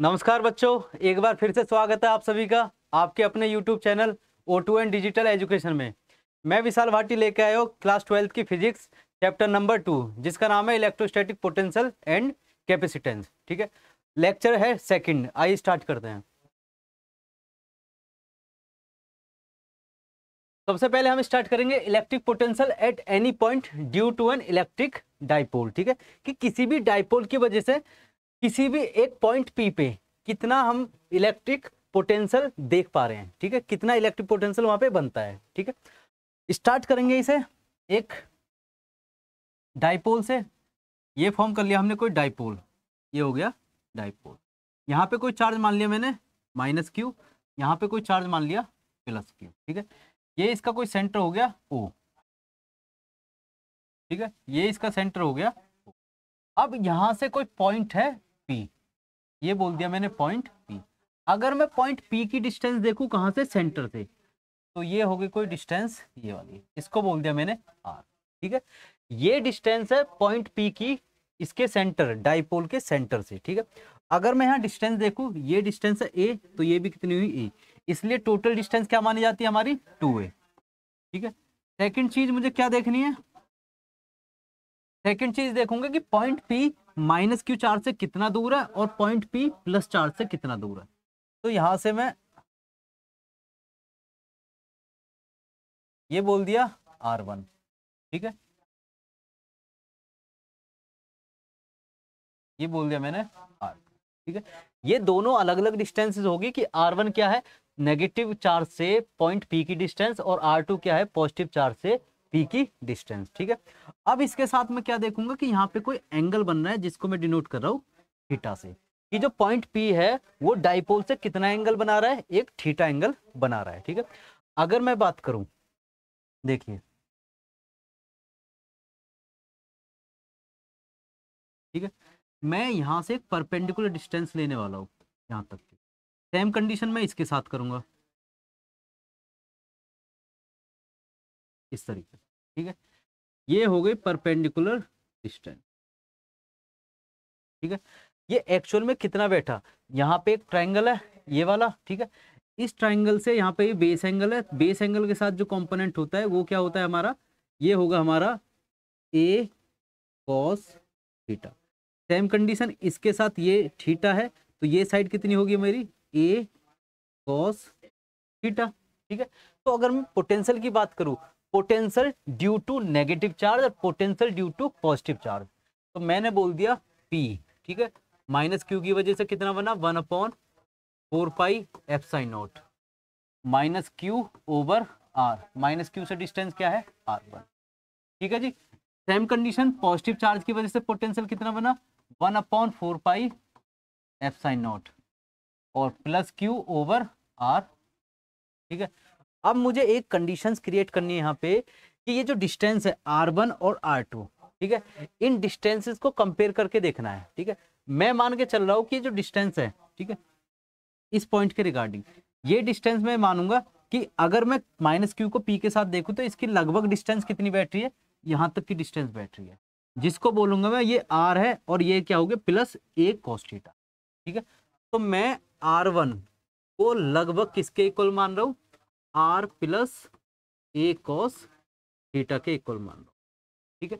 नमस्कार बच्चों एक बार फिर से स्वागत है आप सभी का आपके अपने YouTube channel O two N digital education में मैं विशाल भाटी लेके आया हूँ क्लास ट्वेल्थ की फिजिक्स चैप्टर नंबर टू जिसका नाम है इलेक्ट्रोस्टैटिक पोटेंशियल एंड कैपेसिटेंस ठीक है लेक्चर है सेकंड आइए स्टार्ट करते हैं सबसे पहले हम स्टार्ट करेंगे electric potential at any point due to an electric dipole ठीक है कि किसी भी डाइपोल की वजह से किसी भी एक पॉइंट पी पे कितना हम इलेक्ट्रिक पोटेंशियल देख पा रहे हैं ठीक है कितना इलेक्ट्रिक पोटेंशियल वहां पे बनता है ठीक है स्टार्ट करेंगे इसे एक डाइपोल से ये फॉर्म कर लिया हमने कोई डाइपोल ये हो गया डाइपोल यहाँ पे कोई चार्ज मान लिया मैंने माइनस क्यू यहाँ पे कोई चार्ज मान लिया प्लस क्यू ठीक है ये इसका कोई सेंटर हो गया ओ ठीक है ये इसका सेंटर हो गया अब यहां से कोई पॉइंट है पी ये बोल दिया मैंने पॉइंट पी अगर मैं पॉइंट पी की डिस्टेंस देखूं कहां से सेंटर से तो ये होगी कोई डिस्टेंस ये वाली इसको बोल दिया मैंने आर ठीक है ये डिस्टेंस है पॉइंट पी की इसके सेंटर डाइपोल के सेंटर से ठीक है अगर मैं यहाँ डिस्टेंस देखू ये डिस्टेंस है ए तो ये भी कितनी हुई ए e. इसलिए टोटल डिस्टेंस क्या मानी जाती है हमारी टू ए ठीक है सेकंड चीज मुझे क्या देखनी है सेकंड चीज देखूंगा कि पॉइंट पी माइनस क्यू चार से कितना दूर है और पॉइंट पी प्लस चार से कितना दूर है तो यहां से मैं ये बोल दिया आर वन ठीक है ये बोल दिया मैंने आर ठीक है ये दोनों अलग अलग डिस्टेंसेस होगी कि आर वन क्या है नेगेटिव चार्ज से पॉइंट पी की डिस्टेंस और आर टू क्या है पॉजिटिव चार्ज से पी की डिस्टेंस ठीक है अब इसके साथ में क्या देखूंगा कि यहाँ पे कोई एंगल बन रहा है जिसको मैं डिनोट कर रहा हूँ थीटा से कि जो पॉइंट पी है वो डाइपोल से कितना एंगल बना रहा है एक थीटा एंगल बना रहा है ठीक है अगर मैं बात करूं देखिए ठीक है मैं यहां से एक परपेंडिकुलर डिस्टेंस लेने वाला हूं यहां तक सेम कंडीशन मैं इसके साथ करूंगा इस तरीके ठीक है ये हो गई परपेंडिकुलर डिस्टेंस ठीक है ये एक्चुअल में कितना बैठा यहाँ पे एक ट्राइंगल है ये वाला ठीक है इस ट्राइंगल से यहाँ पे ये बेस एंगल है बेस एंगल के साथ जो कंपोनेंट होता है वो क्या होता है हमारा ये होगा हमारा A cos theta same condition इसके साथ ये थीटा है तो ये साइड कितनी होगी मेरी ए कॉस थीटा ठीक है तो अगर मैं पोटेंशियल की बात करूँ potential due to negative charge और potential due to positive charge तो मैंने बोल दिया पी ठीक है माइनस क्यू की वजह से कितना बना one upon four pi epsilon naught minus Q over R minus Q से डिस्टेंस क्या है आर वन ठीक है जी सेम कंडीशन पॉजिटिव चार्ज की वजह से पोटेंशियल कितना बना one upon four pi epsilon naught और प्लस क्यू ओवर आर ठीक है अब मुझे एक कंडीशंस क्रिएट करनी है यहाँ पे कि ये जो डिस्टेंस है आर वन और आर टू ठीक है इन डिस्टेंसेस को कंपेयर करके देखना है ठीक है मैं मान के चल रहा हूँ कि ये जो डिस्टेंस है ठीक है इस पॉइंट के रिगार्डिंग ये डिस्टेंस मैं मानूंगा कि अगर मैं माइनस क्यू को पी के साथ देखूँ तो इसकी लगभग डिस्टेंस कितनी बैठ रही है यहाँ तक की डिस्टेंस बैठ रही है जिसको बोलूंगा मैं ये आर है और ये क्या हो गया प्लस ए कॉस्टीटा ठीक है तो मैं आर वन को लगभग किसके इक्वल मान रहा हूँ R plus A cos theta के इक्वल मान लो ठीक है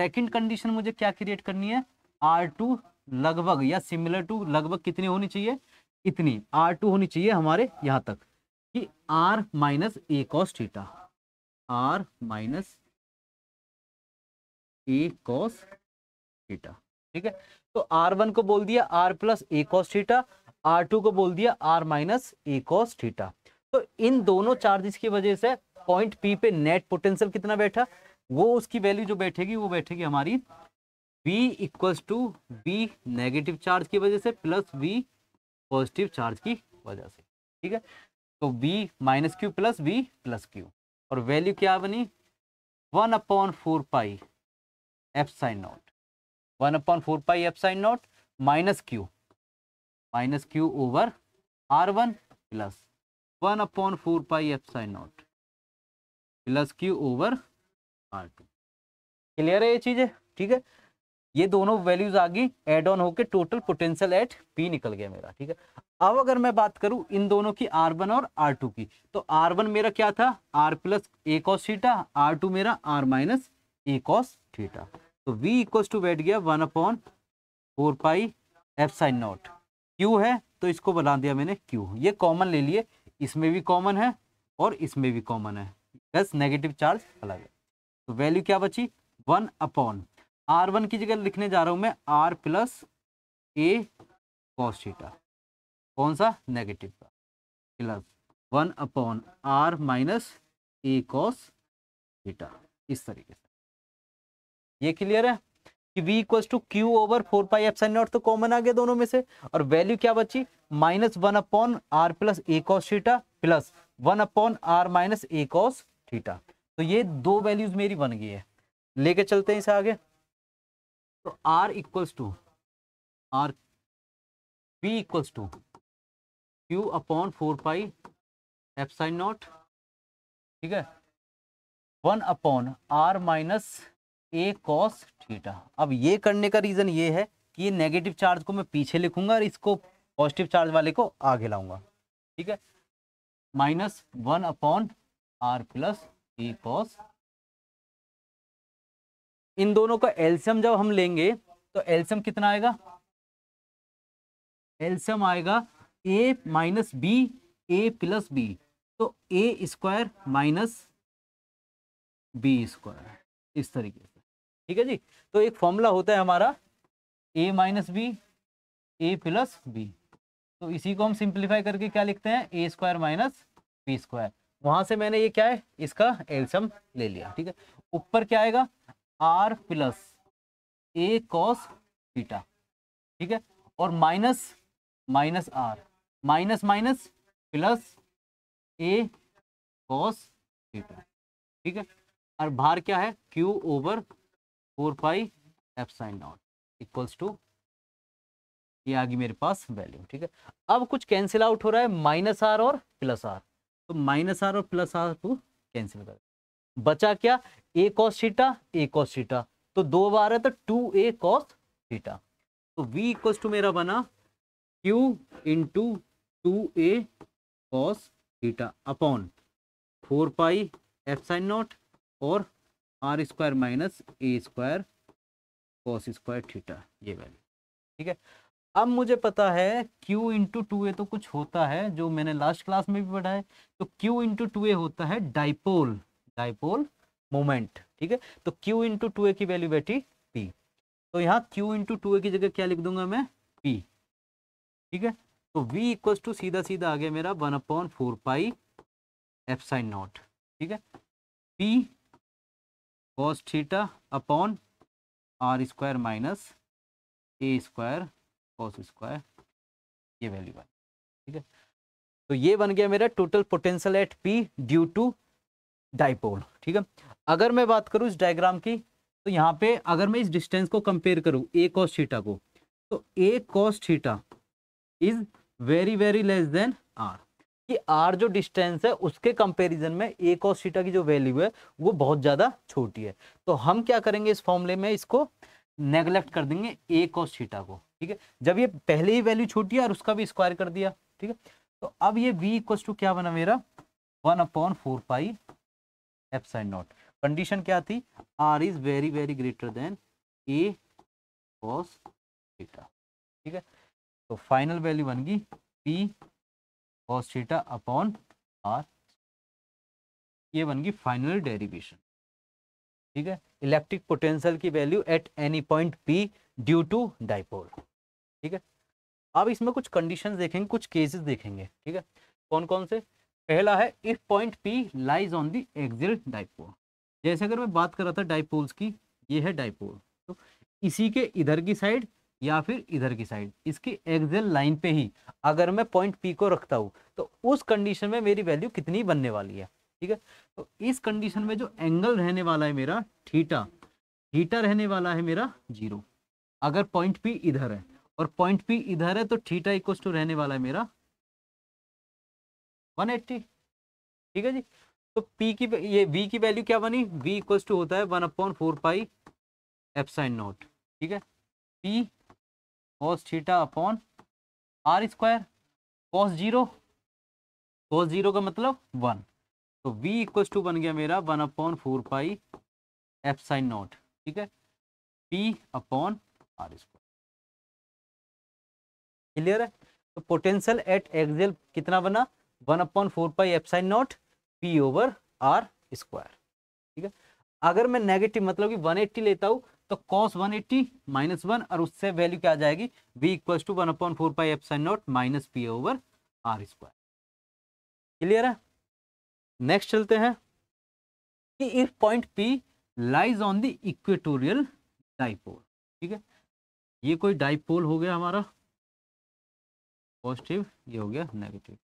सेकंड कंडीशन मुझे क्या क्रिएट करनी है आर टू लगभग या सिमिलर टू लगभग कितनी होनी चाहिए इतनी आर टू होनी चाहिए हमारे यहाँ तक कि R minus A cos theta R minus A cos theta ठीक है तो आर वन को बोल दिया R plus A cos theta R two को बोल दिया R minus A cos theta तो इन दोनों चार्जेस की वजह से पॉइंट पी पे नेट पोटेंशियल कितना बैठा वो उसकी वैल्यू जो बैठेगी वो बैठेगी हमारी V equals to V negative charge की वजह से प्लस V पॉजिटिव चार्ज की वजह से ठीक है तो V minus Q plus V plus Q और वैल्यू क्या बनी one upon four pi epsilon naught one upon four pi epsilon naught minus Q minus Q over R one plus one upon four pi epsilon naught plus Q over R two clear है ये चीज़ें ठीक है ये दोनों values आ गई add on होके टोटल पोटेंशियल एट पी निकल गया मेरा ठीक है अब अगर मैं बात करूं इन दोनों की आर वन और आर टू की तो आर वन मेरा क्या था R plus A cos theta R two मेरा R minus A cos theta तो v इक्वल्स टू बैठ गया one upon four pi epsilon naught Q है तो इसको बना दिया मैंने क्यू ये कॉमन ले लिए इसमें भी कॉमन है और इसमें भी कॉमन है बस नेगेटिव चार्ज अलग है तो वैल्यू क्या बची वन अपॉन आर वन की जगह लिखने जा रहा हूं मैं R plus A cos theta कौन सा नेगेटिव का plus one upon R minus A cos theta इस तरीके से ये क्लियर है कि v two Q over four pi एफ नॉट तो कॉमन आ गया दोनों में से और वैल्यू क्या बची minus one upon R plus A cos theta plus one upon R minus A cos theta तो ये दो वैल्यूज मेरी बन गई है लेके चलते हैं इसे आगे तो R equals to R V equals to Q upon four pi एफ नॉट ठीक है one upon R minus A cos theta अब ये करने का रीज़न ये है कि ये नेगेटिव चार्ज को मैं पीछे लिखूंगा और इसको पॉजिटिव चार्ज वाले को आगे लाऊंगा ठीक है minus one upon R plus A cos इन दोनों का एल्सियम जब हम लेंगे तो एल्सियम कितना आएगा एल्सियम आएगा A minus B A plus B तो A square minus B square इस तरीके से ठीक है जी तो एक फॉर्मूला होता है हमारा A minus B A plus B तो इसी को हम सिंप्लीफाई करके क्या लिखते हैं A square minus B square वहां से मैंने ये क्या है इसका एल्सम ले लिया ठीक है ऊपर क्या आएगा R plus A cos beta ठीक है और minus minus R minus minus plus A cos beta ठीक है और भार क्या है Q over four pi epsilon naught equals to ये आ गई मेरे पास वैल्यू ठीक है अब कुछ कैंसिल आउट हो रहा है माइनस आर और प्लस आर तो माइनस आर और प्लस आर को कैंसिल कर बचा क्या A cos theta A cos theta तो दो बार है तो टू ए कॉस थीटा तो वी इक्वल्स टू मेरा बना Q into two A cos theta upon four pi epsilon naught और R square minus A square cos square theta ये वैल्यू ठीक है अब मुझे पता है q इंटू टू ए तो कुछ होता है जो मैंने लास्ट क्लास में भी पढ़ा है तो q इंटू टू ए होता है डाइपोल डाइपोल मोमेंट ठीक है तो q इंटू टू ए की वैल्यू बैठी p तो यहाँ q इंटू टू ए की जगह क्या लिख दूंगा मैं p ठीक है तो v इक्वल टू सीधा सीधा आ गया मेरा one upon four pi epsilon naught ठीक है p cos theta upon r square minus a square cos square ये वैल्यू बन ठीक है तो ये बन गया मेरा total potential at P due to dipole ठीक है अगर मैं बात करूँ इस डायग्राम की तो यहाँ पे अगर मैं इस डिस्टेंस को कंपेयर करूँ ए कॉस थीटा को तो A cos theta is very very less than R कि आर जो डिस्टेंस है उसके कंपैरिजन में ए कॉस थीटा की जो वैल्यू है वो बहुत ज़्यादा छोटी है तो हम क्या करेंगे इस फॉर्मूले में इसको नेगलेक्ट कर देंगे ए कॉस थीटा को ठीक है जब ये पहले ही वैल्यू छोटी है और उसका भी स्क्वायर कर दिया ठीक है तो अब ये बी इक्व टू क्या बना मेरा one upon four pi epsilon naught condition क्या थी R is very very greater than A cos theta ठीक है तो फाइनल वैल्यू बन गई P cos theta upon R ये बन गई फाइनल डेरिवेशन ठीक है इलेक्ट्रिक पोटेंशियल की value at any point P due to dipole ठीक है अब इसमें कुछ कंडीशंस देखेंगे कुछ केसेस देखेंगे ठीक है कौन कौन से पहला है if point P lies on the axial dipole जैसे अगर मैं बात कर रहा था डाइपोल्स की ये है डाइपोल तो इसी के इधर की साइड या फिर इधर की साइड इसकी एक्जल लाइन पे ही अगर मैं पॉइंट पी को रखता हूँ तो उस कंडीशन में मेरी वैल्यू कितनी बनने वाली है ठीक है तो इस कंडीशन में जो एंगल रहने वाला है मेरा थीटा थीटा रहने वाला है मेरा जीरो अगर पॉइंट पी इधर है और पॉइंट पी इधर है तो थीटा इक्व टू रहने वाला है मेरा 180 ठीक है जी तो पी की ये वी की वैल्यू क्या बनी वी इक्व टू होता है one upon four pi epsilon naught ठीक है P cos theta upon R square cos zero cos zero का मतलब वन तो v इक्वल टू बन गया मेरा one upon four pi epsilon naught ठीक है p upon R square clear है तो पोटेंशियल एट एक्सल कितना बना one upon four pi epsilon naught P over R square ठीक है अगर मैं नेगेटिव मतलब कि 180 लेता हूँ तो cos one eighty minus one और उससे वैल्यू क्या आ जाएगी V equal to one upon four pi epsilon naught minus P over R square clear है नेक्स्ट चलते हैं कि if point P lies on the equatorial dipole ठीक है ये कोई डाइपोल हो गया हमारा पॉजिटिव ये हो गया नेगेटिव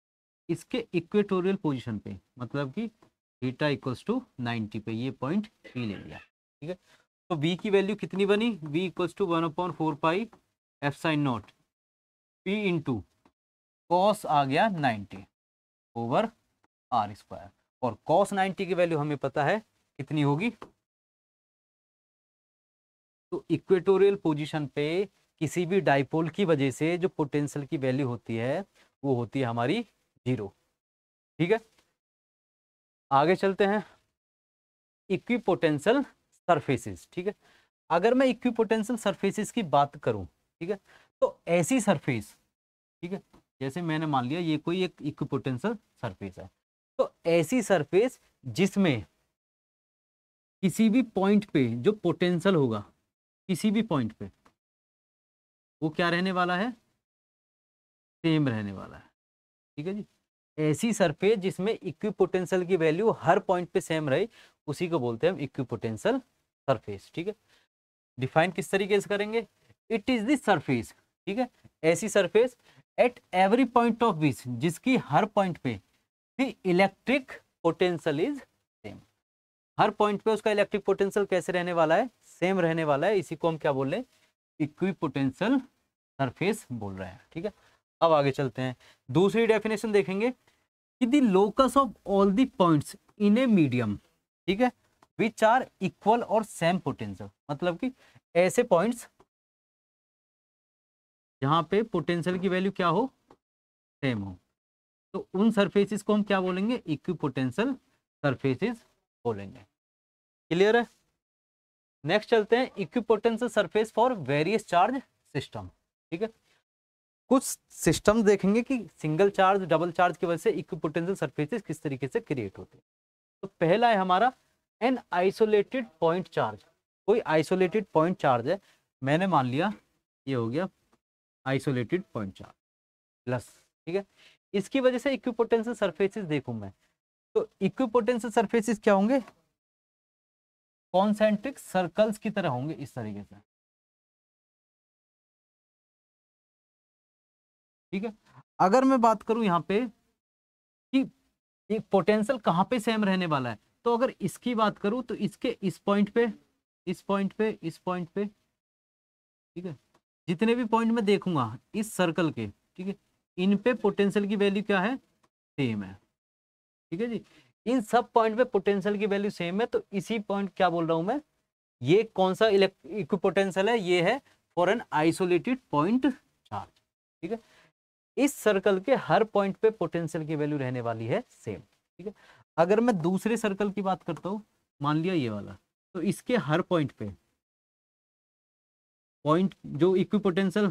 इसके इक्वेटोरियल पोजिशन पे मतलब कि थीटा इक्वल्स टू 90 पे ये पॉइंट पी ले लिया ठीक है तो v की वैल्यू कितनी बनी v equals to one upon four pi epsilon naught P two cos आ गया नाइन्टी ओवर आर स्क्वायर और कॉस नाइन्टी की वैल्यू हमें पता है कितनी होगी तो इक्वेटोरियल पोजीशन पे किसी भी डाइपोल की वजह से जो पोटेंशियल की वैल्यू होती है वो होती है हमारी जीरो ठीक है आगे चलते हैं इक्वी पोटेंशियल सरफेसिस ठीक है अगर मैं इक्विपोटेंशियल सरफेसिस की बात करूं ठीक है तो ऐसी सरफेस ठीक है जैसे मैंने मान लिया ये कोई एक इक्विपोटेंशियल सरफेस है तो ऐसी सरफेस जिसमें किसी भी पॉइंट पे जो पोटेंशियल होगा किसी भी पॉइंट पे वो क्या रहने वाला है सेम रहने वाला है ठीक है जी ऐसी सरफेस जिसमें इक्विपोटेंशियल की वैल्यू हर पॉइंट पे सेम रहे उसी को बोलते हैं हम इक्विपोटेंशियल सरफेस ठीक है डिफाइन किस तरीके से करेंगे इट इज सरफेस ठीक है ऐसी surface at every point of which जिसकी हर पॉइंट पे the electric potential is same हर पॉइंट पे उसका इलेक्ट्रिक पोटेंशियल कैसे रहने वाला है सेम रहने वाला है इसी को हम क्या बोल रहे हैं इक्वी पोटेंशियल सरफेस बोल रहे हैं ठीक है अब आगे चलते हैं दूसरी डेफिनेशन देखेंगे कि the locus of all the points in a medium ठीक है विच आर इक्वल और सेम पोटेंशियल मतलब कि ऐसे पॉइंट्स जहां पे पोटेंशियल की वैल्यू क्या हो सेम हो तो उन सरफेसिस को हम क्या बोलेंगे इक्वी पोटेंशियल सरफेसिस बोलेंगे क्लियर है नेक्स्ट चलते हैं equipotential surface for various charge system ठीक है कुछ सिस्टम देखेंगे कि सिंगल चार्ज डबल चार्ज की वजह से इक्वी पोटेंशियल सरफेसिस किस तरीके से क्रिएट होते हैं तो पहला है हमारा एन आइसोलेटेड पॉइंट चार्ज कोई आइसोलेटेड पॉइंट चार्ज है मैंने मान लिया ये हो गया आइसोलेटेड पॉइंट चार्ज प्लस ठीक है इसकी वजह से इक्विपोटेंशियल सरफेसिस देखूं मैं तो इक्विपोटेंशियल सरफेसिस क्या होंगे कॉन्सेंट्रिक सर्कल्स की तरह होंगे इस तरीके से ठीक है अगर मैं बात करूं यहां पे कि पोटेंशियल कहां पे सेम रहने वाला है तो अगर इसकी बात करूं तो इसके इस पॉइंट पे इस पॉइंट पे इस पॉइंट पे ठीक है जितने भी पॉइंट में देखूंगा इस सर्कल के ठीक है इन पे पोटेंशियल की वैल्यू क्या है सेम है ठीक है जी इन सब पॉइंट पे पोटेंशियल की वैल्यू सेम है तो इसी पॉइंट क्या बोल रहा हूं मैं ये कौन सा इक्विपोटेंशियल है ये है for an isolated point charge ठीक है इस सर्कल के हर पॉइंट पे पोटेंशियल की वैल्यू रहने वाली है सेम ठीक है अगर मैं दूसरे सर्कल की बात करता हूँ मान लिया ये वाला तो इसके हर पॉइंट पे पॉइंट जो इक्विपोटेंशियल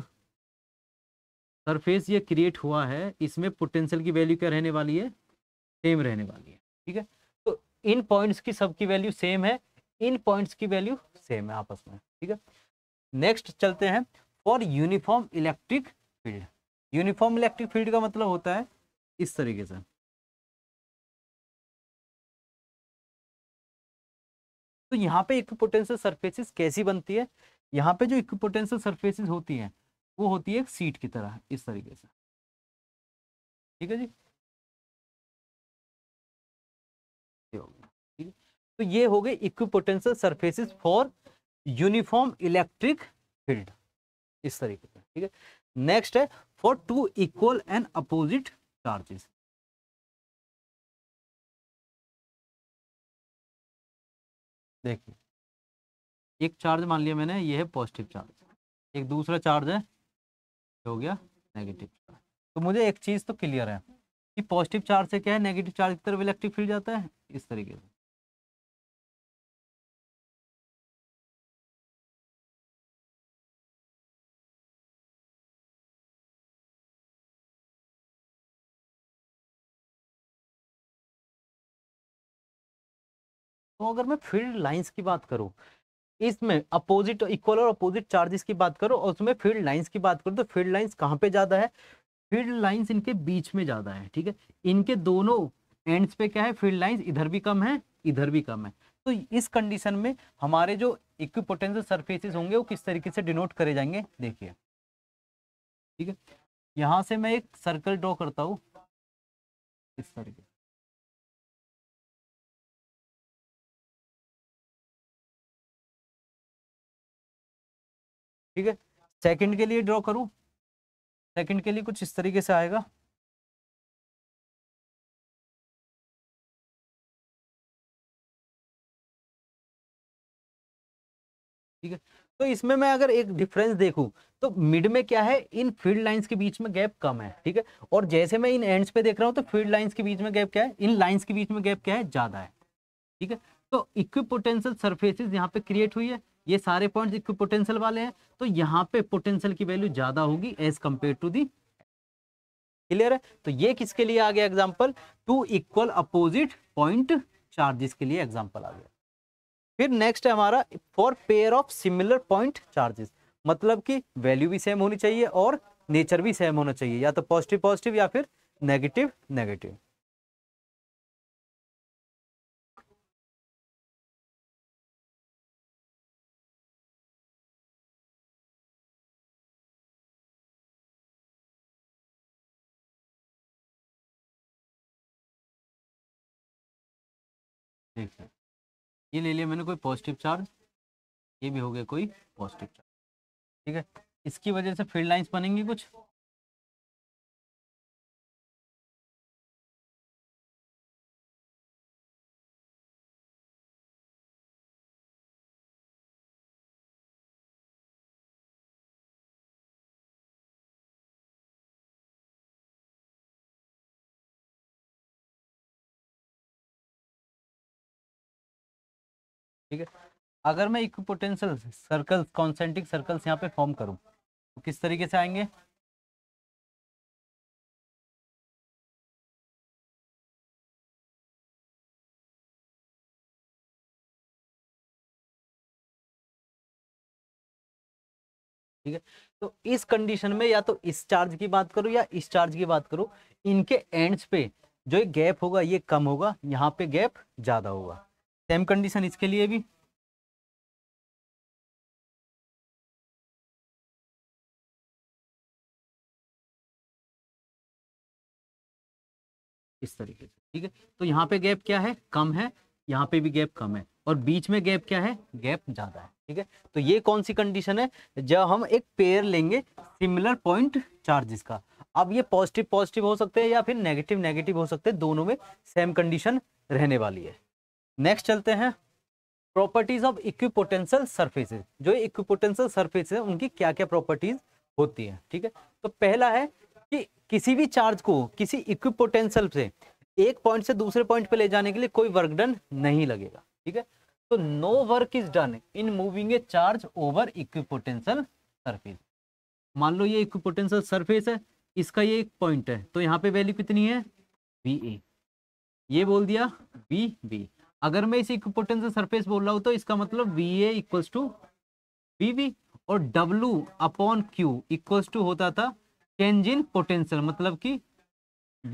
सरफेस ये क्रिएट हुआ है इसमें पोटेंशियल की वैल्यू क्या रहने वाली है सेम रहने वाली है ठीक है तो इन पॉइंट्स की सबकी वैल्यू सेम है इन पॉइंट्स की वैल्यू सेम है आपस में ठीक है नेक्स्ट चलते हैं for uniform electric field uniform electric field का मतलब होता है इस तरीके से तो यहाँ पे इक्विपोटेंशियल सर्फेसिस कैसी बनती है यहाँ पे जो इक्विपोटेंशियल सर्फेसिस होती है वो होती है एक सीट की तरह इस तरीके से ठीक है जी ठीक है तो ये हो गए equipotential surfaces for uniform electric field इस तरीके से ठीक है नेक्स्ट है for two equal and opposite charges देखिए एक चार्ज मान लिया मैंने ये है पॉजिटिव चार्ज एक दूसरा चार्ज है हो गया नेगेटिव चार्ज तो मुझे एक चीज़ तो क्लियर है कि पॉजिटिव चार्ज से क्या है नेगेटिव चार्ज की तरफ इलेक्ट्रिक फील्ड जाता है इस तरीके से तो अगर मैं फील्ड लाइंस की बात करूँ इसमें अपोजिट इक्वल और अपोजिट चार्जेस की बात करो और उसमें फील्ड लाइंस की बात करो तो फील्ड लाइंस कहाँ पे ज़्यादा है फील्ड लाइंस इनके बीच में ज़्यादा है ठीक है इनके दोनों एंड्स पे क्या है फील्ड लाइंस इधर भी कम है इधर भी कम है तो इस कंडीशन में हमारे जो इक्विपोटेंशियल सरफेसेस होंगे वो किस तरीके से डिनोट करे जाएंगे देखिए ठीक है यहाँ से मैं एक सर्कल ड्रॉ करता हूँ इस तरीके ठीक है सेकंड के लिए ड्रॉ करूं सेकंड के लिए कुछ इस तरीके से आएगा ठीक है तो इसमें मैं अगर एक डिफरेंस देखूं तो मिड में क्या है इन फील्ड लाइंस के बीच में गैप कम है ठीक है और जैसे मैं इन एंड्स पे देख रहा हूं तो फील्ड लाइंस के बीच में गैप क्या है इन लाइंस के बीच में गैप क्या है ज्यादा है ठीक है तो इक्विपोटेंशियल सरफेसेस यहाँ पे क्रिएट हुई है ये सारे पॉइंट इक्वी पोटेंशियल वाले हैं तो यहाँ पे पोटेंशियल की वैल्यू ज्यादा होगी as compare to the clear है तो ये किसके लिए आ गया example two equal opposite point charges के लिए एग्जाम्पल आ गया फिर नेक्स्ट है हमारा for pair of similar point charges मतलब कि वैल्यू भी सेम होनी चाहिए और नेचर भी सेम होना चाहिए या तो पॉजिटिव पॉजिटिव या फिर नेगेटिव नेगेटिव ठीक है ये ले लिया मैंने कोई पॉजिटिव चार्ज ये भी हो गया कोई पॉजिटिव चार्ज ठीक है इसकी वजह से फील्ड लाइंस बनेंगी कुछ ठीक है अगर मैं इक्विपोटेंशियल सर्कल्स कॉन्सेंट्रिक सर्कल्स यहाँ पे फॉर्म करूँ तो किस तरीके से आएंगे ठीक है तो इस कंडीशन में या तो इस चार्ज की बात करो या इस चार्ज की बात करो इनके एंड्स पे जो एक गैप होगा ये कम होगा यहाँ पे गैप ज्यादा होगा सेम कंडीशन इसके लिए भी इस तरीके से ठीक है तो यहाँ पे गैप क्या है कम है यहाँ पे भी गैप कम है और बीच में गैप क्या है गैप ज्यादा है ठीक है तो ये कौन सी कंडीशन है जब हम एक पेयर लेंगे सिमिलर पॉइंट चार्जेस का अब ये पॉजिटिव पॉजिटिव हो सकते हैं या फिर नेगेटिव नेगेटिव हो सकते हैं दोनों में सेम कंडीशन रहने वाली है नेक्स्ट चलते हैं प्रॉपर्टीज ऑफ इक्विपोटेंशियल सर्फेसिस जो इक्विपोटेंशियल सर्फेस है उनकी क्या क्या प्रॉपर्टीज होती है ठीक है तो पहला है कि किसी भी चार्ज को किसी इक्विपोटेंशियल से एक पॉइंट से दूसरे पॉइंट पे ले जाने के लिए कोई वर्क डन नहीं लगेगा ठीक है तो no work is done in moving a charge over equipotential surface मान लो ये इक्विपोटेंशियल सरफेस है इसका ये एक पॉइंट है तो यहाँ पे वैल्यू कितनी है बी ए ये बोल दिया बी बी अगर मैं इसे इक्विपोटेंशियल सरफेस बोल रहा हूँ तो इसका मतलब V A equals to V V और W upon Q equals to होता था चेंज इन पोटेंशियल मतलब कि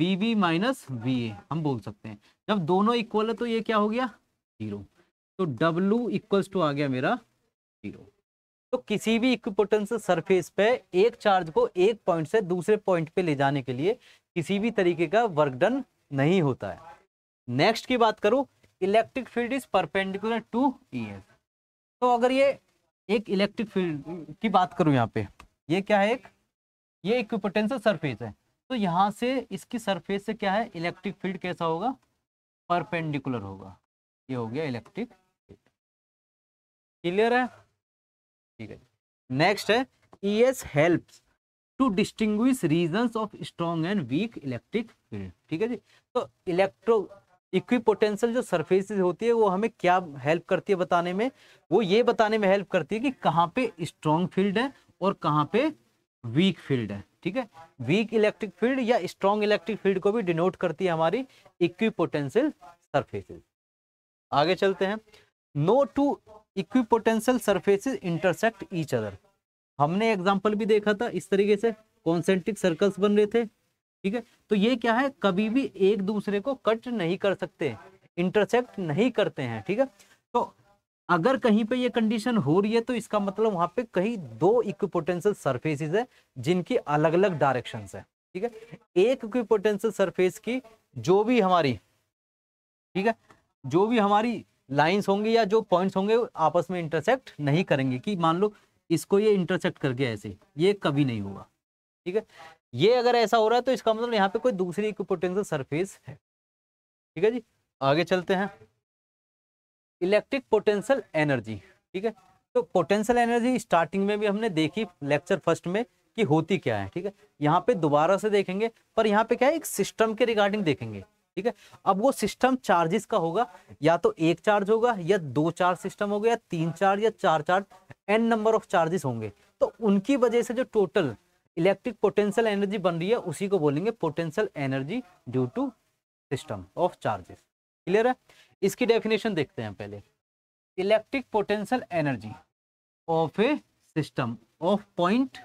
V V minus V A हम बोल सकते हैं जब दोनों इक्वल है तो ये क्या हो गया जीरो तो डब्लू इक्वल्स टू आ गया मेरा जीरो तो किसी भी इक्विपोटेंशियल सरफेस पे एक चार्ज को एक पॉइंट से दूसरे पॉइंट पे ले जाने के लिए किसी भी तरीके का वर्क डन नहीं होता है नेक्स्ट की बात करूं electric field is perpendicular to E e S तो अगर ये एक इलेक्ट्रिक फील्ड की बात करूं यहाँ पे ये क्या है एक ये इक्विपोटेंशियल सरफेस है तो यहाँ से इसकी सरफेस से क्या है इलेक्ट्रिक फील्ड कैसा होगा परपेंडिकुलर होगा ये हो गया इलेक्ट्रिक फील्ड क्लियर है ठीक है नेक्स्ट है E S help to distinguish region of strong and weak electric field ठीक है जी तो इलेक्ट्रो इक्विपोटेंशियल जो सरफेस होती है वो हमें क्या हेल्प करती है बताने में वो ये बताने में हेल्प करती है कि कहाँ पे स्ट्रॉन्ग फील्ड है और कहाँ पे वीक फील्ड है ठीक है वीक इलेक्ट्रिक फील्ड या स्ट्रॉन्ग इलेक्ट्रिक फील्ड को भी डिनोट करती है हमारी इक्विपोटेंशियल सरफेसेस आगे चलते हैं no two equipotential surfaces intersect each other हमने एग्जाम्पल भी देखा था इस तरीके से कॉन्सेंट्रिक सर्कल्स बन रहे थे ठीक है तो ये क्या है कभी भी एक दूसरे को कट नहीं कर सकते इंटरसेक्ट नहीं करते हैं ठीक है तो अगर कहीं पे ये कंडीशन हो रही है तो इसका मतलब वहां पे कहीं दो इक्विपोटेंशियल सरफेसिस है जिनकी अलग अलग डायरेक्शन है ठीक है एक इक्विपोटेंशियल सरफेस की जो भी हमारी ठीक है जो भी हमारी लाइंस होंगे या जो पॉइंट्स होंगे आपस में इंटरसेक्ट नहीं करेंगे कि मान लो इसको ये इंटरसेक्ट कर गया ऐसे ये कभी नहीं होगा ठीक है ये अगर ऐसा हो रहा है तो इसका मतलब यहाँ पे कोई दूसरी पोटेंशियल सरफेस है ठीक है जी आगे चलते हैं इलेक्ट्रिक पोटेंशियल एनर्जी ठीक है तो पोटेंशियल एनर्जी स्टार्टिंग में भी हमने देखी लेक्चर फर्स्ट में कि होती क्या है ठीक है यहाँ पे दोबारा से देखेंगे पर यहाँ पे क्या है एक सिस्टम के रिगार्डिंग देखेंगे ठीक है अब वो सिस्टम चार्जेस का होगा या तो एक चार्ज होगा या दो चार्ज सिस्टम होगा या तीन चार्ज या चार charge N number of charges होंगे तो उनकी वजह से जो टोटल इलेक्ट्रिक पोटेंशियल एनर्जी बन रही है उसी को बोलेंगे potential energy due to system of charges clear है इसकी डेफिनेशन देखते हैं पहले electric potential energy of a system of point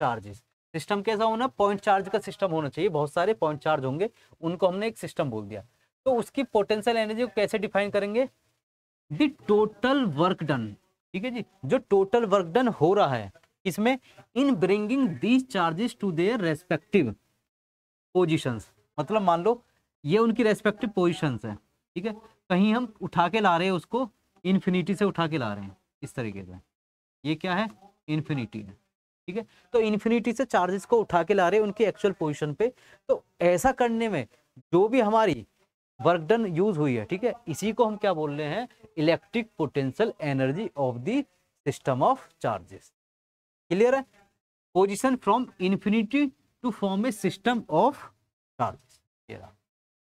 charges system कैसा होना पॉइंट चार्ज का सिस्टम होना चाहिए बहुत सारे पॉइंट चार्ज होंगे उनको हमने एक सिस्टम बोल दिया तो उसकी पोटेंशियल एनर्जी को कैसे डिफाइन करेंगे द टोटल वर्क डन ठीक है जी जो टोटल वर्क डन हो रहा है इसमें in bringing these charges to their respective positions मतलब मान लो ये उनकी रेस्पेक्टिव पोजिशंस है ठीक है कहीं हम उठा के ला रहे हैं उसको इन्फिनिटी से उठा के ला रहे हैं इस तरीके से ये क्या है इन्फिनिटी है ठीक है तो इन्फिनिटी से चार्जेस को उठा के ला रहे हैं उनकी एक्चुअल पोजिशन पे तो ऐसा करने में जो भी हमारी वर्क डन यूज हुई है ठीक है इसी को हम क्या बोल रहे हैं electric potential energy of the system of charges clear है position from infinity to form a system of charges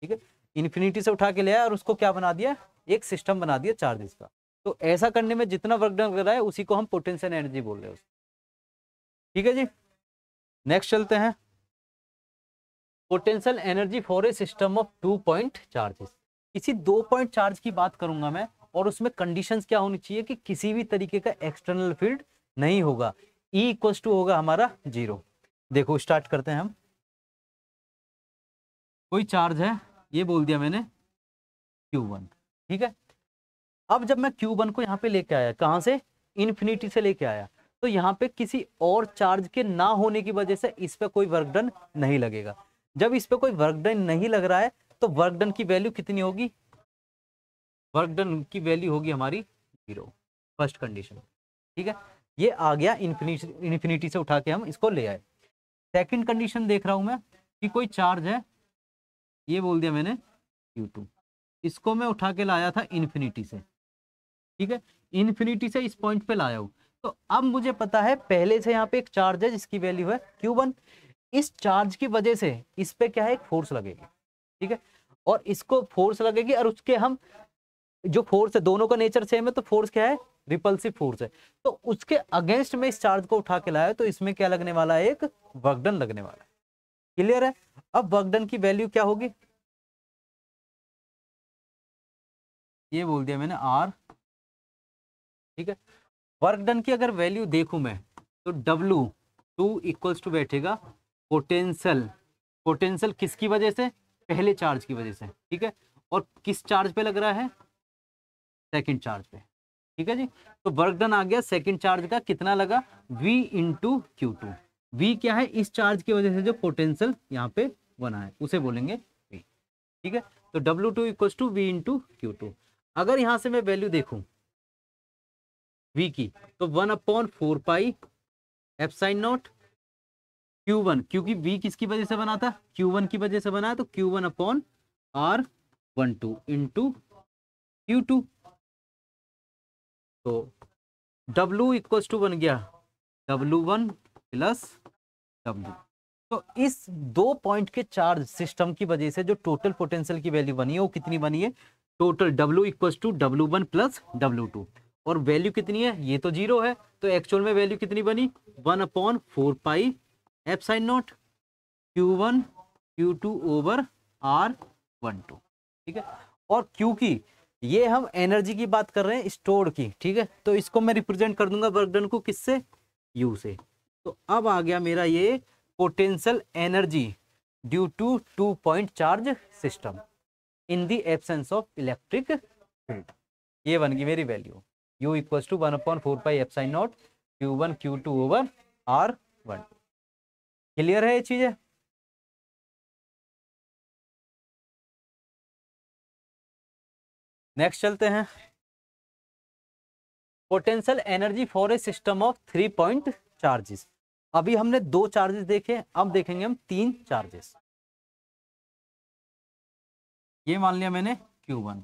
ठीक है इन्फिनिटी से उठा के लिया और उसको क्या बना दिया एक सिस्टम बना दिया चार्जेस का तो ऐसा करने में जितना वर्क डन कर रहा है उसी को हम पोटेंशियल एनर्जी बोल रहे हैं ठीक है जी नेक्स्ट चलते हैं potential energy for a system of two point charges इसी दो पॉइंट चार्ज की बात करूंगा मैं और उसमें कंडीशंस क्या होनी चाहिए कि किसी भी तरीके का एक्सटर्नल फील्ड नहीं होगा ई इक्वल्स टू होगा हमारा जीरो देखो स्टार्ट करते हैं हम कोई चार्ज है ये बोल दिया मैंने क्यू वन ठीक है अब जब मैं क्यू वन को यहाँ पे लेके आया कहाँ से इन्फिनिटी से लेके आया तो यहाँ पे किसी और चार्ज के ना होने की वजह से इस पर कोई वर्कडन नहीं लगेगा जब इस पर कोई वर्कडन नहीं लग रहा है तो वर्कडन की वैल्यू कितनी होगी वर्कडन की वैल्यू होगी हमारी जीरो फर्स्ट कंडीशन ठीक है ये आ गया इन्फिनिटी इन्फिनिटी से उठा के हम इसको ले आए सेकंड कंडीशन देख रहा हूँ मैं कि कोई चार्ज है ये बोल दिया मैंने टू इसको मैं उठा के लाया था इन्फिनिटी से ठीक है इन्फिनिटी से इस पॉइंट पे लाया हूँ तो अब मुझे पता है पहले से यहाँ पे एक चार्ज है जिसकी वैल्यू है वन इस चार्ज की वजह से इस पे क्या है एक फोर्स लगेगी ठीक है और इसको फोर्स लगेगी और उसके हम जो फोर्स है दोनों का नेचर सेम है तो फोर्स क्या है रिपल्सिव फोर्स है तो उसके अगेंस्ट में इस चार्ज को उठा के लाया तो इसमें क्या लगने वाला है एक वर्कडन लगने वाला है क्लियर है अब वर्कडन की वैल्यू क्या होगी ये बोल दिया मैंने आर ठीक है वर्कडन की अगर वैल्यू देखू मैं तो डब्लू टू इक्वल्स टू बैठेगा पोटेंशियल पोटेंशियल किसकी वजह से पहले चार्ज की वजह से ठीक है और किस चार्ज पे लग रहा है सेकंड चार्ज पे ठीक है जी तो वर्क डन आ गया सेकंड चार्ज का कितना लगा v into Q two V क्या है इस चार्ज की वजह से जो पोटेंशियल यहाँ पे बना है उसे बोलेंगे v ठीक है तो w2 two equals to V into Q two अगर यहाँ से मैं वैल्यू देखूँ v की तो one upon four pi epsilon naught Q one क्योंकि वी किसकी वजह से बना था क्यू वन की वजह से बना है तो Q one upon R one two into Q two तो W इक्वल्स टू बन गया W वन प्लस डब्ल्यू तो इस दो पॉइंट के चार्ज सिस्टम की वजह से जो टोटल पोटेंशियल की वैल्यू बनी है वो कितनी बनी है total W equals to W one plus W two और वैल्यू कितनी है ये तो जीरो है तो एक्चुअल में वैल्यू कितनी बनी one upon four pi epsilon naught Q one Q two over R one two ठीक है और क्यू की ये हम एनर्जी की बात कर रहे हैं स्टोर की ठीक है तो इसको मैं रिप्रेजेंट कर दूंगा वर्कडन को किससे यू से तो अब आ गया मेरा ये potential energy due to two point charge system in the absence of electric field ये बन गई मेरी value U equal to one upon four pi epsilon naught Q one Q two over R one clear है ये चीज़ें next चलते हैं potential energy for a system of three point charges अभी हमने दो चार्जेस देखे अब देखेंगे हम तीन चार्जेस ये मान लिया मैंने Q1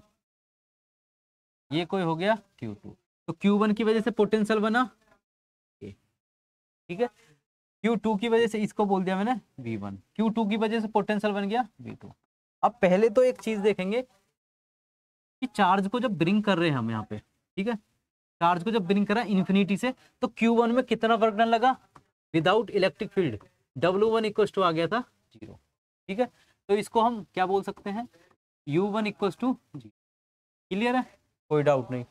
ये कोई हो गया Q2 तो Q1 की वजह से पोटेंशियल बना ए ठीक है Q2 की वजह से इसको बोल दिया मैंने V1 Q2 की वजह से पोटेंशियल बन गया V2 अब पहले तो एक चीज देखेंगे कि चार्ज को जब ब्रिंग कर रहे हैं हम यहाँ पे ठीक है चार्ज को जब ब्रिंग कर रहे हैं इन्फिनिटी से तो क्यू वन में कितना वर्क डन लगा without electric field W one इक्व टू आ गया था जीरो ठीक है तो इसको हम क्या बोल सकते हैं यू वन इक्व टू जीरो क्लियर है कोई डाउट नहीं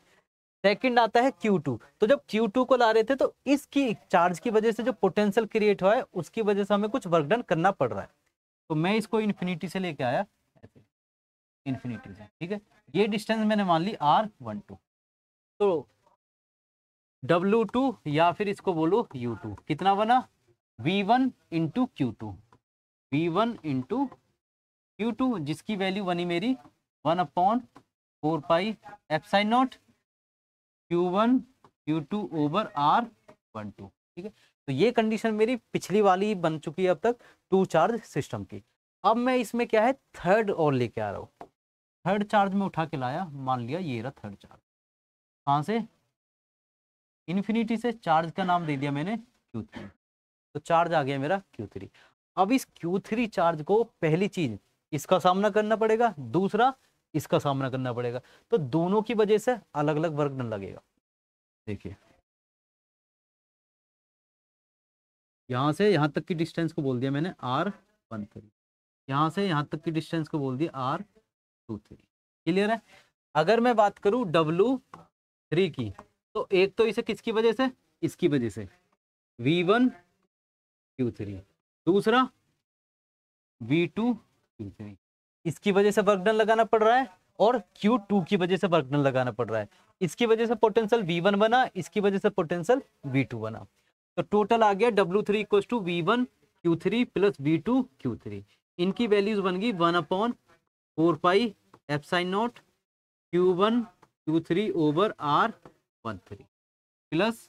सेकेंड आता है Q2 तो जब Q2 को ला रहे थे तो इसकी चार्ज की वजह से जो पोटेंशियल क्रिएट हुआ है उसकी वजह से हमें कुछ वर्क डन करना पड़ रहा है तो मैं इसको इन्फिनिटी से लेके आया इन्फिनिटी से ठीक है ये डिस्टेंस मैंने मान ली आर वन टू तो डब्लू टू या फिर इसको बोलो यू टू कितना बना V one into Q two V one into Q two जिसकी वैल्यू बनी मेरी one upon four pi epsilon naught Q one Q two over R one two ठीक है तो ये कंडीशन मेरी पिछली वाली बन चुकी है अब तक टू चार्ज सिस्टम की अब मैं इसमें क्या है थर्ड और लेके आ रहा हूँ थर्ड चार्ज में उठा के लाया मान लिया ये रहा थर्ड चार्ज कहाँ से इन्फिनिटी से चार्ज का नाम दे दिया मैंने क्यू थ्री तो चार्ज आ गया मेरा क्यू थ्री अब इस क्यू थ्री चार्ज को पहली चीज इसका सामना करना पड़ेगा दूसरा इसका सामना करना पड़ेगा तो दोनों की वजह से अलग अलग वर्ग न लगेगा देखिए यहां से यहां तक की डिस्टेंस को बोल दिया मैंने आर वन थ्री यहां से यहां तक की डिस्टेंस को बोल दिया आर टू थ्री क्लियर है अगर मैं बात करूं डब्लू थ्री की तो एक तो इसे किसकी वजह से इसकी वजह से वी वन क्यू थ्री दूसरा वी टू क्यू थ्री इसकी वजह से वर्कडन लगाना पड़ रहा है और Q2 की वजह से वर्कडन लगाना पड़ रहा है इसकी वजह से पोटेंशियल V1 बना इसकी वजह से पोटेंशियल V2 बना तो टोटल आ गया W3 थ्री इक्व to V one Q three plus V two Q three इनकी वैल्यूज बन गई one upon four pi epsilon naught Q one Q three over R one three plus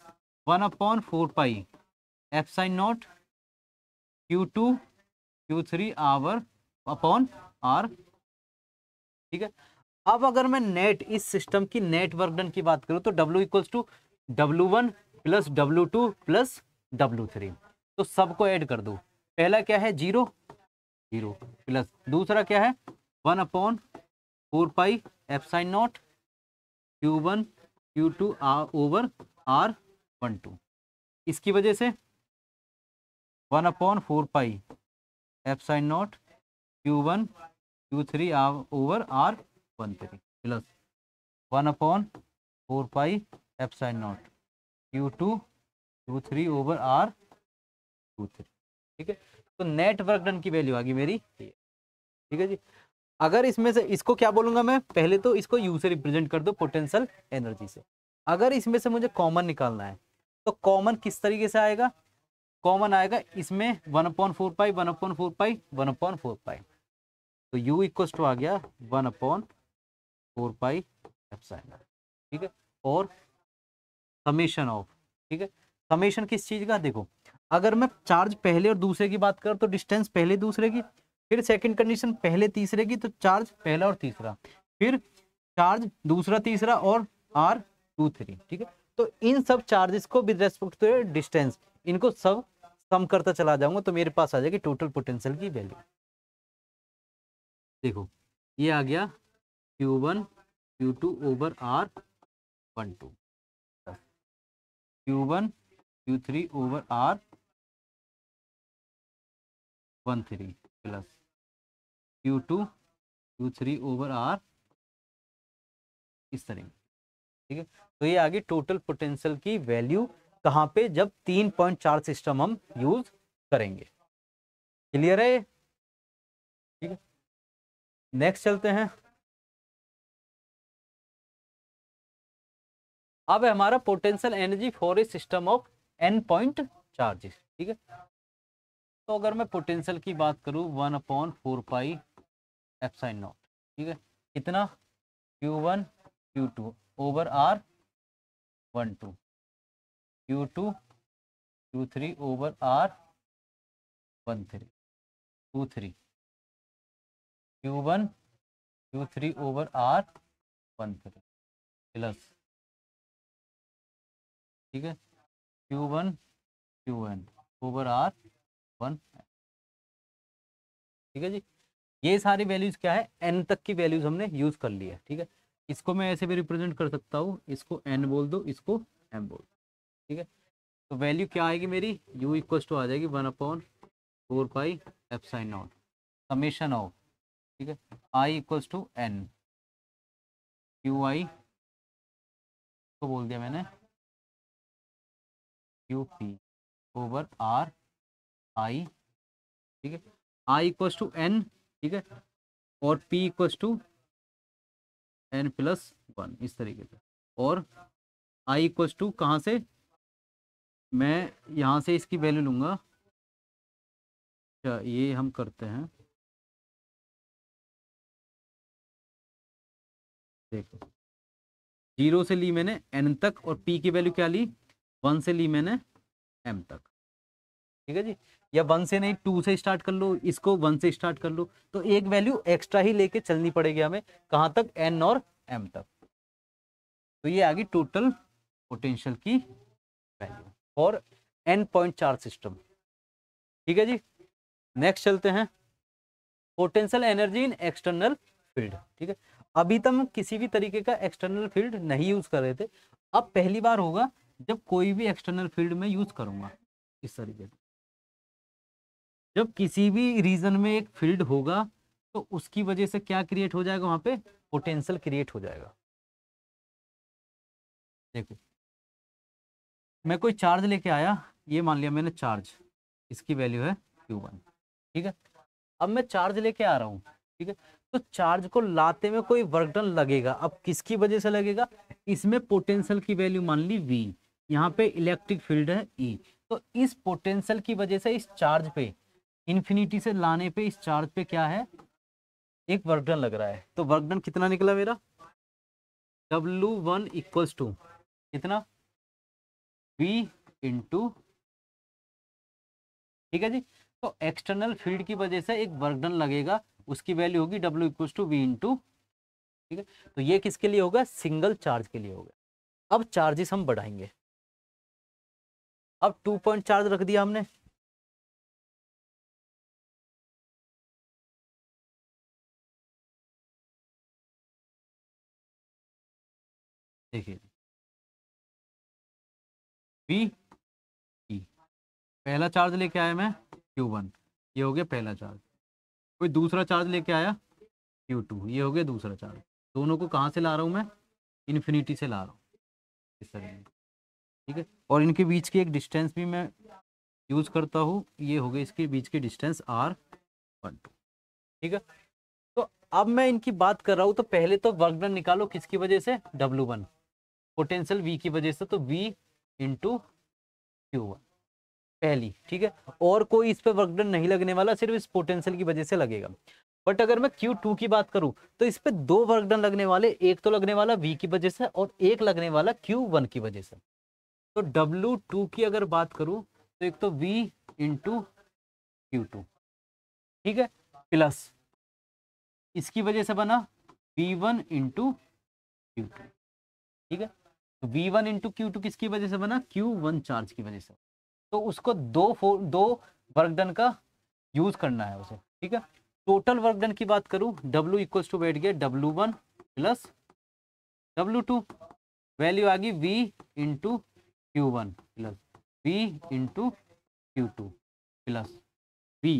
one upon four pi epsilon naught Q two Q three over upon R ठीक है अब अगर मैं net इस system की net work done की बात करूं तो W equals to W one plus W two plus W three तो सबको ऐड कर दो पहला क्या है जीरो जीरो प्लस दूसरा क्या है one upon four pi epsilon naught Q one Q two over R one two इसकी वजह से one upon four pi epsilon naught Q one Q three over R one three plus one upon four pi epsilon naught Q two Q three over R two three ठीक है तो net work done की value आ गई मेरी ठीक है जी अगर इसमें से इसको क्या बोलूंगा मैं पहले तो इसको यू से रिप्रेजेंट कर दो पोटेंशियल एनर्जी से अगर इसमें से मुझे कॉमन निकालना है तो कॉमन किस तरीके से आएगा कॉमन आएगा इसमें one upon four pi one upon four pi one upon four pi तो यू इक्वस टू आ गया one upon four pi epsilon ठीक है और समेशन ऑफ ठीक है समेशन किस चीज का देखो अगर मैं चार्ज पहले और दूसरे की बात करूँ तो डिस्टेंस पहले दूसरे की फिर सेकंड कंडीशन पहले तीसरे की तो चार्ज पहला और तीसरा फिर चार्ज दूसरा तीसरा और आर टू थ्री ठीक है तो इन सब चार्जेस को विद रेस्पेक्ट टू डिस्टेंस इनको सब सम करता चला जाऊंगा तो मेरे पास आ जाएगी टोटल पोटेंशियल की वैल्यू देखो ये आ गया Q one Q two over R one two Q one Q three over R one three plus Q two Q three over R इस तरह ठीक है तो ये आगे टोटल पोटेंशियल की वैल्यू कहाँ पे जब तीन पॉइंट चार सिस्टम हम यूज करेंगे क्लियर है ठीक है नेक्स्ट चलते हैं अब हमारा potential energy for a system of N point charges ठीक है तो अगर मैं पोटेंशियल की बात करूं one upon four pi epsilon naught ठीक है कितना Q one Q two over R one two Q two Q three over R one three two three Q one Q three over R one three plus ठीक है Q one Q N over R one ठीक है जी ये सारी values क्या है N तक की वैल्यूज हमने यूज कर ली है ठीक है इसको मैं ऐसे भी रिप्रेजेंट कर सकता हूँ इसको एन बोल दो इसको एम बोल दो ठीक है तो वैल्यू क्या आएगी मेरी यू इक्व टू आ जाएगी one upon four pi epsilon naught summation of ठीक है I equals to N Q I को बोल दिया मैंने Q P over R I ठीक है आई इक्वल्स टू एन ठीक है और P equals to N plus one इस तरीके से और आई इक्वस टू कहाँ से मैं यहाँ से इसकी वैल्यू लूँगा अच्छा ये हम करते हैं देखो जीरो से ली मैंने एन तक और पी की वैल्यू क्या ली वन से ली मैंने एम तक ठीक है जी या वन से नहीं टू से स्टार्ट कर लो इसको वन से स्टार्ट कर लो तो एक वैल्यू एक्स्ट्रा ही लेके चलनी पड़ेगी हमें कहाँ तक एन और एम तक तो ये आ गई टोटल पोटेंशियल की वैल्यू और एन पॉइंट चार सिस्टम ठीक है जी नेक्स्ट चलते हैं potential energy in external field ठीक है अभी तक हम किसी भी तरीके का एक्सटर्नल फील्ड नहीं यूज कर रहे थे अब पहली बार होगा जब कोई भी एक्सटर्नल फील्ड में यूज करूंगा इस तरीके से जब किसी भी रीजन में एक फील्ड होगा तो उसकी वजह से क्या क्रिएट हो जाएगा वहां पे पोटेंशियल क्रिएट हो जाएगा देखो मैं कोई चार्ज लेके आया ये मान लिया मैंने चार्ज इसकी वैल्यू है क्यू वन ठीक है अब मैं चार्ज लेके आ रहा हूँ ठीक है तो चार्ज को लाते में कोई वर्क डन लगेगा अब किसकी वजह से लगेगा इसमें पोटेंशियल की वैल्यू मान ली वी यहाँ पे इलेक्ट्रिक फील्ड है ई e. तो इस पोटेंशियल की वजह से इस चार्ज पे इन्फिनिटी से लाने पे इस चार्ज पे क्या है एक वर्कडन लग रहा है तो वर्कडन कितना निकला मेरा डब्लू वन इक्वल्स टू कितना बी इंटू ठीक है जी तो एक्सटर्नल फील्ड की वजह से एक वर्कडन लगेगा उसकी वैल्यू होगी W equals to V into ठीक है तो ये किसके लिए होगा सिंगल चार्ज के लिए होगा अब चार्जेस हम बढ़ाएंगे अब टू पॉइंट चार्ज रख दिया हमने देखिए पी ई e। पहला चार्ज लेके आया मैं क्यू वन ये हो गया पहला चार्ज कोई दूसरा चार्ज लेके आया क्यू टू ये हो गया दूसरा चार्ज दोनों को कहाँ से ला रहा हूँ मैं इन्फिनिटी से ला रहा हूँ इस तरह ठीक है और इनके बीच की एक डिस्टेंस भी मैं यूज़ करता हूँ ये हो गया इसके बीच की डिस्टेंस आर वन टू ठीक है तो अब मैं इनकी बात कर रहा हूँ तो पहले तो वर्क डन निकालो किसकी वजह से डब्लू वन पोटेंशियल वी की वजह से तो वी इंटू क्यू वन पहली ठीक है और कोई इस पे वर्कडन नहीं लगने वाला सिर्फ इस पोटेंशियल की वजह से लगेगा बट अगर मैं क्यू टू की बात करूं तो इस पे दो वर्कडन लगने वाले एक तो लगने वाला वी की वजह से और एक लगने वाला क्यू वन की वजह से तो टू की अगर बात करूं तो एक तो वी इंटू क्यू टू ठीक है प्लस इसकी वजह से बना वी वन इंटू क्यू ठीक है तो V one into Q two किसकी वजह से बना क्यू वन चार्ज की वजह से तो उसको दो फोर दो वर्क डन का यूज करना है उसे ठीक है टोटल वर्क डन की बात करूं डब्ल्यू इक्वल्स टू बैठ गया W one plus W two value आ गई V into Q one plus V into Q two plus V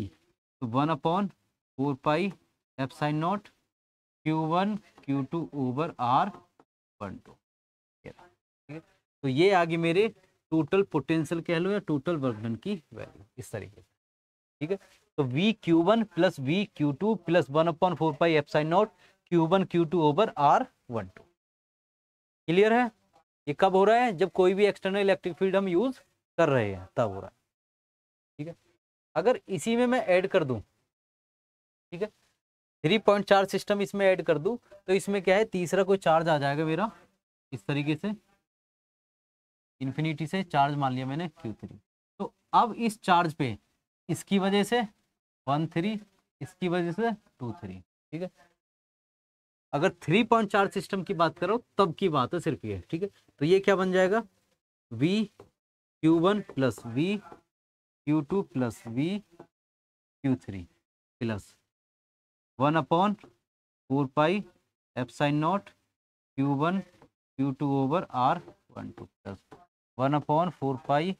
तो one upon four pi epsilon naught Q one Q two over R one two तो ये आ गई मेरे total potential कह लो या टोटल वर्कडन की वैल्यू इस तरीके से ठीक है तो V Q one plus V Q two plus one upon four pi epsilon naught Q one Q two over R one two clear है ये कब हो रहा है जब कोई भी एक्सटर्नल इलेक्ट्रिक फील्ड हम यूज कर रहे हैं तब हो रहा है ठीक है अगर इसी में मैं ऐड कर दूं ठीक है थ्री पॉइंट चार सिस्टम इसमें ऐड कर दूं तो इसमें क्या है तीसरा कोई चार्ज आ जाएगा मेरा इस तरीके से इन्फिनिटी से चार्ज मान लिया मैंने क्यू थ्री तो अब इस चार्ज पे इसकी वजह से वन थ्री इसकी वजह से टू थ्री ठीक है अगर थ्री पॉइंट चार्ज सिस्टम की बात करो तब की बात है सिर्फ ये ठीक है तो ये क्या बन जाएगा V Q one plus V Q two plus V Q three plus one upon four pi epsilon naught Q one Q two over R one two plus one upon four pi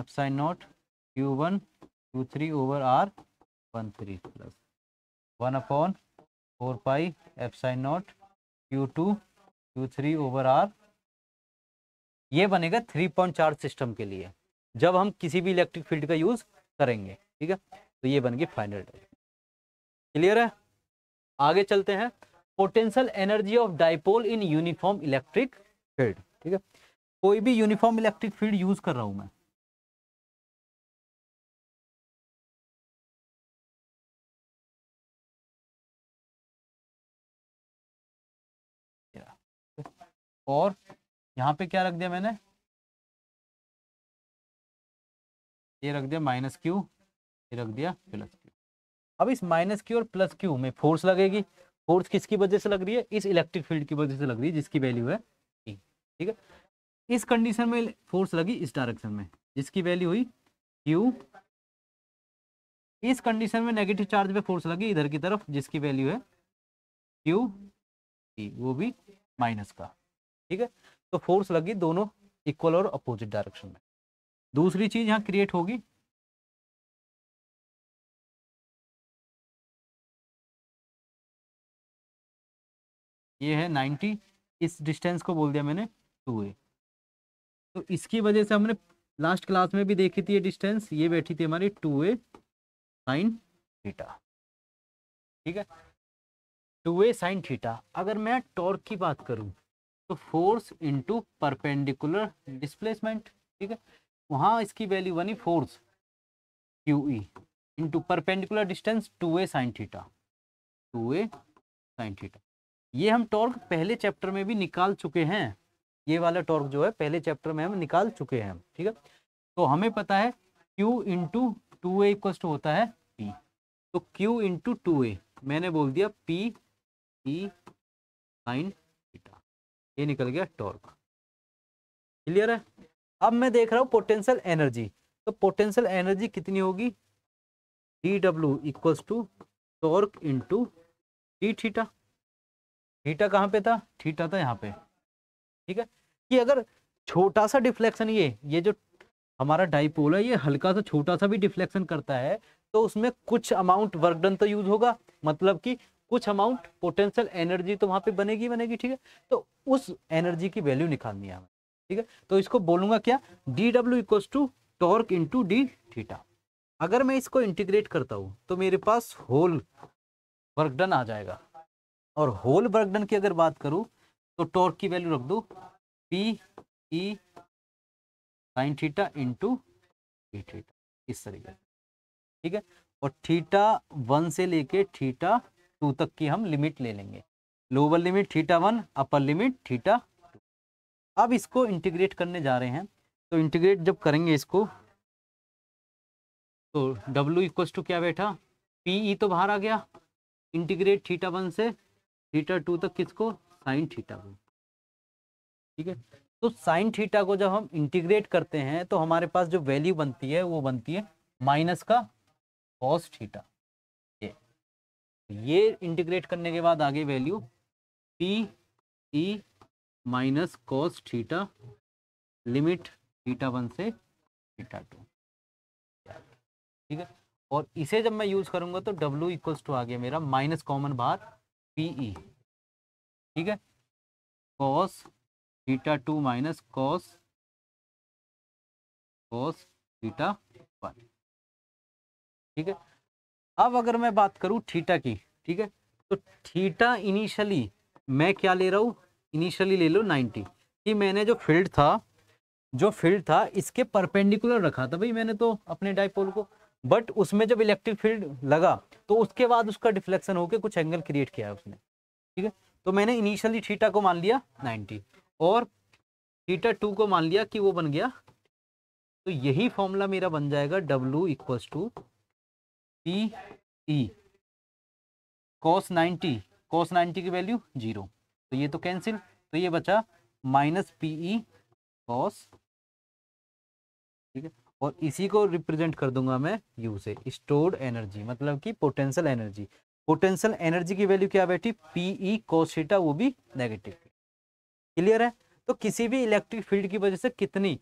epsilon naught Q one Q three over R one three plus one upon four pi epsilon naught Q two Q three over R ये बनेगा three point charge system के लिए जब हम किसी भी electric field का use करेंगे ठीक है तो ये बन गई फाइनल क्लियर है आगे चलते हैं potential energy of dipole in uniform electric field ठीक है कोई भी यूनिफॉर्म इलेक्ट्रिक फील्ड यूज कर रहा हूं मैं और यहां पे क्या रख दिया मैंने ये रख दिया माइनस क्यू ये रख दिया प्लस क्यू अब इस माइनस क्यू और प्लस क्यू में फोर्स लगेगी फोर्स किसकी वजह से लग रही है इस इलेक्ट्रिक फील्ड की वजह से लग रही है जिसकी वैल्यू है e। ठीक है इस कंडीशन में फोर्स लगी इस डायरेक्शन में जिसकी वैल्यू हुई क्यू इस कंडीशन में नेगेटिव चार्ज पे फोर्स लगी इधर की तरफ जिसकी वैल्यू है क्यू वो भी माइनस का ठीक है तो फोर्स लगी दोनों इक्वल और अपोजिट डायरेक्शन में दूसरी चीज यहां क्रिएट होगी ये है 90 इस डिस्टेंस को बोल दिया मैंने टू तो इसकी वजह से हमने लास्ट क्लास में भी देखी थी ये डिस्टेंस ये बैठी थी हमारी टू ए साइन थीटा ठीक है टू ए साइन थीटा अगर मैं टॉर्क की बात करूं तो फोर्स इंटू परपेंडिकुलर डिस्प्लेसमेंट ठीक है वहां इसकी वैल्यू बनी force Q E into perpendicular distance two A sine theta two A sine theta ये हम टॉर्क पहले चैप्टर में भी निकाल चुके हैं ये वाला टॉर्क जो है पहले चैप्टर में हम निकाल चुके हैं ठीक है तो हमें पता है Q इंटू टू ए होता है P तो Q इंटू टू ए मैंने बोल दिया P E साइन थीटा ये निकल गया टॉर्क क्लियर है अब मैं देख रहा हूँ पोटेंशियल एनर्जी तो पोटेंशियल एनर्जी कितनी होगी D W equals to torque into D theta theta कहाँ पे था थीटा था यहाँ पे ठीक है कि अगर छोटा सा डिफ्लेक्शन ये ये जो हमारा डाइपोल है ये हल्का सा छोटा सा भी डिफ्लेक्शन करता है तो उसमें कुछ अमाउंट वर्कडन तो यूज होगा मतलब कि कुछ अमाउंट पोटेंशियल एनर्जी तो वहां पे बनेगी बनेगी ठीक है तो उस एनर्जी की वैल्यू निकालनी है हमें ठीक है तो इसको बोलूंगा क्या D W equal to torque into D theta अगर मैं इसको इंटीग्रेट करता हूँ तो मेरे पास होल वर्कडन आ जाएगा और होल वर्कडन की अगर बात करूँ तो टॉर्क की वैल्यू रख दो P E sine theta into E theta इस तरीके से ठीक है और थीटा वन से लेके थीटा टू तक की हम लिमिट ले लेंगे lower limit theta one upper limit theta two अब इसको इंटीग्रेट करने जा रहे हैं तो इंटीग्रेट जब करेंगे इसको तो डब्ल्यू इक्व टू क्या बैठा पी ई e तो बाहर आ गया इंटीग्रेट थीटा वन से थीटा टू तक किसको साइन थीटा को ठीक है तो साइन थीटा को जब हम इंटीग्रेट करते हैं तो हमारे पास जो वैल्यू बनती है वो बनती है माइनस का कॉस थीटा ये ये इंटीग्रेट करने के बाद आगे value P E minus cos theta limit theta one से थीटा टू ठीक है और इसे जब मैं यूज़ करूंगा तो डब्ल्यू इक्वल्स टू आ गया मेरा माइनस कॉमन बार पी ई ठीक है cos theta two minus cos cos theta one ठीक है अब अगर मैं बात करूं थीटा की ठीक है तो थीटा इनिशियली मैं क्या ले रहा हूं इनिशियली ले लो 90 कि मैंने जो फील्ड था जो फील्ड था इसके परपेंडिकुलर रखा था भाई मैंने तो अपने डाइपोल को बट उसमें जब इलेक्ट्रिक फील्ड लगा तो उसके बाद उसका डिफ्लेक्शन होकर कुछ एंगल क्रिएट किया है उसने ठीक है तो मैंने इनिशियली थीटा को मान लिया 90 और थीटा टू को मान लिया कि वो बन गया तो यही फॉर्मूला मेरा बन जाएगा W equals to P E cos ninety cos 90 की वैल्यू जीरो तो ये तो कैंसिल तो ये बचा माइनस पी ई कॉस ठीक है और इसी को रिप्रेजेंट कर दूंगा मैं यू से स्टोर्ड एनर्जी मतलब कि पोटेंशियल एनर्जी पोटेंशियल एनर्जी की वैल्यू क्या बैठी पीई कोशीटा e वो भी नेगेटिव क्लियर है तो किसी भी इलेक्ट्रिक फील्ड की वजह से कितनी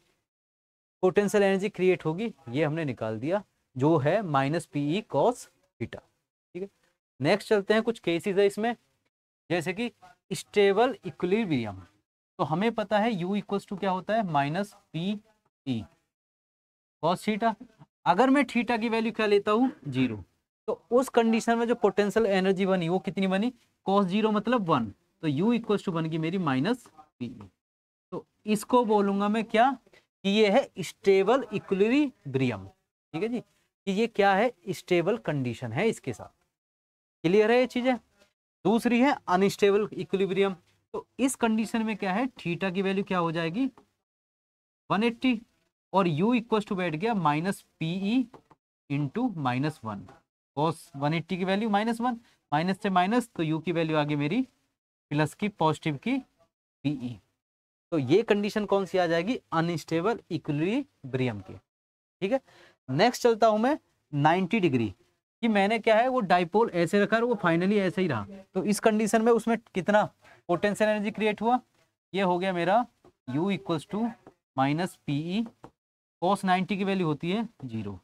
पोटेंशियल एनर्जी क्रिएट होगी ये हमने निकाल दिया जो है माइनस पीई कॉस थीटा ठीक है नेक्स्ट चलते हैं कुछ केसेस है इसमें जैसे कि स्टेबल इक्विलिब्रियम तो हमें पता है यू इक्वल्स टू क्या होता है minus P E cos theta अगर मैं थीटा की वैल्यू क्या लेता हूँ जीरो तो उस कंडीशन में जो पोटेंशियल एनर्जी बनी वो कितनी बनी कॉस जीरो मतलब वन तो यू इक्वल्स टू बन गई मेरी माइनस पी तो इसको बोलूंगा मैं क्या कि ये है स्टेबल इक्विलिब्रियम ठीक है जी कि ये क्या है स्टेबल कंडीशन है इसके साथ क्लियर है ये चीजें दूसरी है अनस्टेबल इक्विलिब्रियम तो इस कंडीशन में क्या है थीटा की वैल्यू क्या हो जाएगी 180 और u इक्वल्स टू बैठ गया minus P E into minus one cos eighty की वैल्यू माइनस वन माइनस से माइनस तो यू की वैल्यू आ गई मेरी प्लस की पॉजिटिव की पीई e. तो ये कंडीशन कौन सी आ जाएगी अनस्टेबल ब्रियम की ठीक है नेक्स्ट चलता हूं मैं 90 डिग्री कि मैंने क्या है वो डाइपोल ऐसे रखा और वो फाइनली ऐसे ही रहा तो इस कंडीशन में उसमें कितना पोटेंशियल एनर्जी क्रिएट हुआ ये हो गया मेरा U equals to minus P E cos ninety की वैल्यू होती है जीरो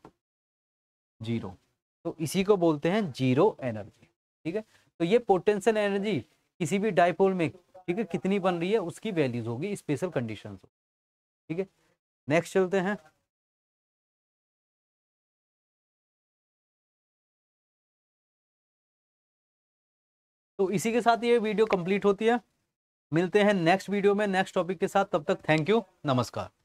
जीरो तो इसी को बोलते हैं जीरो एनर्जी ठीक है तो ये पोटेंशियल एनर्जी किसी भी डाइपोल में ठीक है कितनी बन रही है उसकी वैल्यूज होगी स्पेशल कंडीशन ठीक है नेक्स्ट चलते हैं तो इसी के साथ ये वीडियो कंप्लीट होती है मिलते हैं नेक्स्ट वीडियो में नेक्स्ट टॉपिक के साथ तब तक थैंक यू नमस्कार